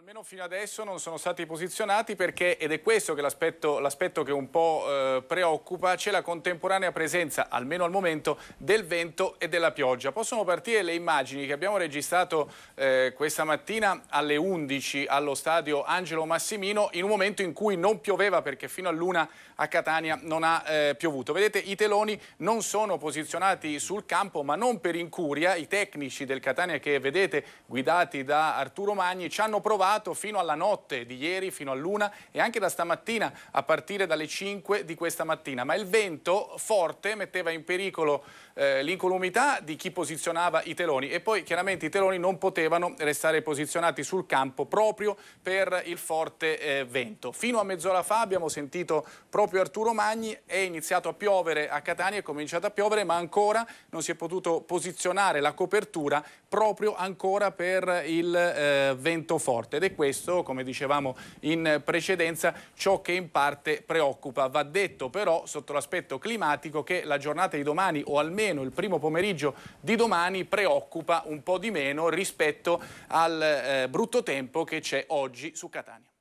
almeno fino adesso non sono stati posizionati perché, ed è questo che l'aspetto, che un po' eh, preoccupa, c'è la contemporanea presenza, almeno al momento, del vento e della pioggia. Possono partire le immagini che abbiamo registrato eh, questa mattina alle 11 allo stadio Angelo Massimino in un momento in cui non pioveva perché fino a luna a Catania non ha eh, piovuto. Vedete i teloni non sono posizionati sul campo ma non per incuria, i tecnici del Catania che vedete guidati da Arturo Magni ci hanno provato provato fino alla notte di ieri, fino all'una e anche da stamattina a partire dalle 5 di questa mattina, ma il vento forte metteva in pericolo eh, l'incolumità di chi posizionava i teloni e poi chiaramente i teloni non potevano restare posizionati sul campo proprio per il forte eh, vento. Fino a mezz'ora fa abbiamo sentito proprio Arturo Magni, è iniziato a piovere a Catania, è cominciato a piovere ma ancora non si è potuto posizionare la copertura proprio ancora per il eh, vento forte ed è questo, come dicevamo in precedenza, ciò che in parte preoccupa. Va detto però sotto l'aspetto climatico che la giornata di domani o almeno il primo pomeriggio di domani preoccupa un po' di meno rispetto al eh, brutto tempo che c'è oggi su Catania.